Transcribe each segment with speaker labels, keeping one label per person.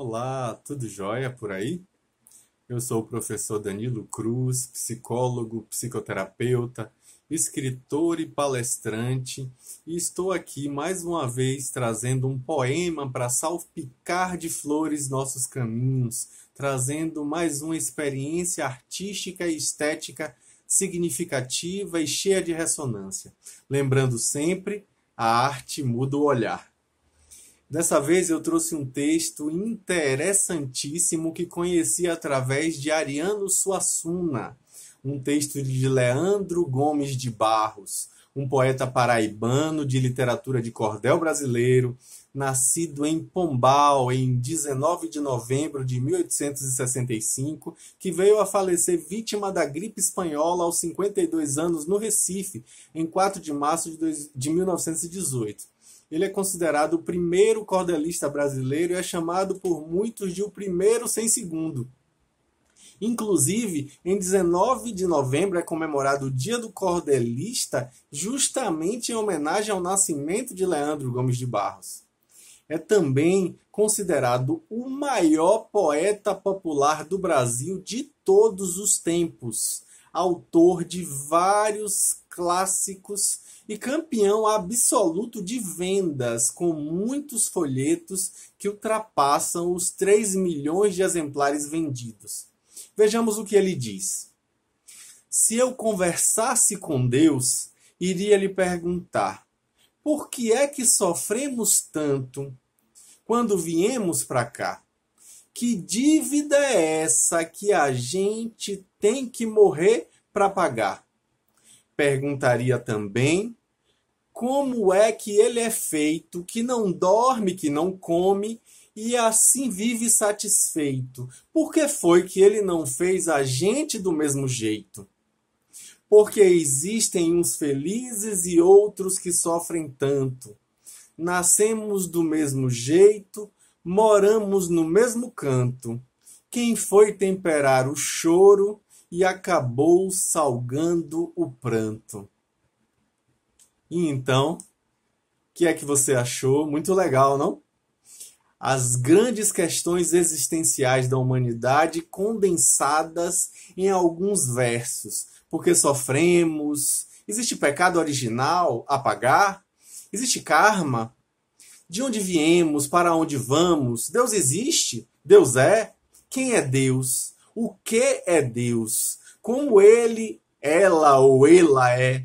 Speaker 1: Olá, tudo jóia por aí? Eu sou o professor Danilo Cruz, psicólogo, psicoterapeuta, escritor e palestrante, e estou aqui mais uma vez trazendo um poema para salpicar de flores nossos caminhos, trazendo mais uma experiência artística e estética significativa e cheia de ressonância. Lembrando sempre, a arte muda o olhar. Dessa vez eu trouxe um texto interessantíssimo que conheci através de Ariano Suassuna, um texto de Leandro Gomes de Barros, um poeta paraibano de literatura de cordel brasileiro, nascido em Pombal em 19 de novembro de 1865, que veio a falecer vítima da gripe espanhola aos 52 anos no Recife, em 4 de março de 1918. Ele é considerado o primeiro cordelista brasileiro e é chamado por muitos de o primeiro sem segundo. Inclusive, em 19 de novembro é comemorado o Dia do Cordelista, justamente em homenagem ao nascimento de Leandro Gomes de Barros. É também considerado o maior poeta popular do Brasil de todos os tempos autor de vários clássicos e campeão absoluto de vendas, com muitos folhetos que ultrapassam os 3 milhões de exemplares vendidos. Vejamos o que ele diz. Se eu conversasse com Deus, iria lhe perguntar: por que é que sofremos tanto quando viemos para cá? Que dívida é essa que a gente tem que morrer para pagar? Perguntaria também como é que ele é feito, que não dorme, que não come e assim vive satisfeito. Por que foi que ele não fez a gente do mesmo jeito? Porque existem uns felizes e outros que sofrem tanto. Nascemos do mesmo jeito, moramos no mesmo canto. Quem foi temperar o choro e acabou salgando o pranto. E então, o que é que você achou? Muito legal, não? As grandes questões existenciais da humanidade condensadas em alguns versos. Porque sofremos? Existe pecado original Apagar? Existe karma? de onde viemos, para onde vamos. Deus existe? Deus é? Quem é Deus? O que é Deus? Como ele, ela ou ela é?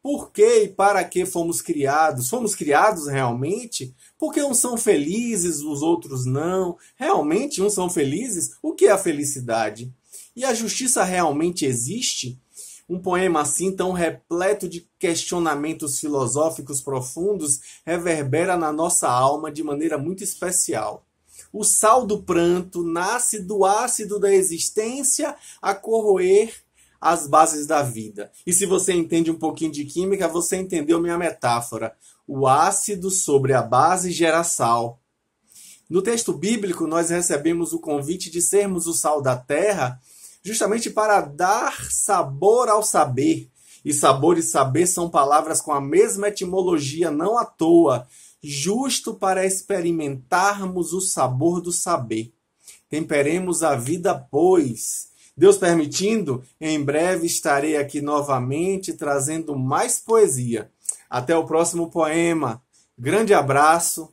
Speaker 1: Por que e para que fomos criados? Fomos criados realmente? Porque uns são felizes, os outros não. Realmente uns são felizes? O que é a felicidade? E a justiça realmente existe? Um poema assim tão repleto de questionamentos filosóficos profundos reverbera na nossa alma de maneira muito especial. O sal do pranto nasce do ácido da existência a corroer as bases da vida. E se você entende um pouquinho de química, você entendeu minha metáfora. O ácido sobre a base gera sal. No texto bíblico, nós recebemos o convite de sermos o sal da terra justamente para dar sabor ao saber. E sabor e saber são palavras com a mesma etimologia, não à toa, justo para experimentarmos o sabor do saber. Temperemos a vida, pois. Deus permitindo, em breve estarei aqui novamente trazendo mais poesia. Até o próximo poema. Grande abraço.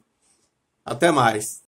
Speaker 1: Até mais.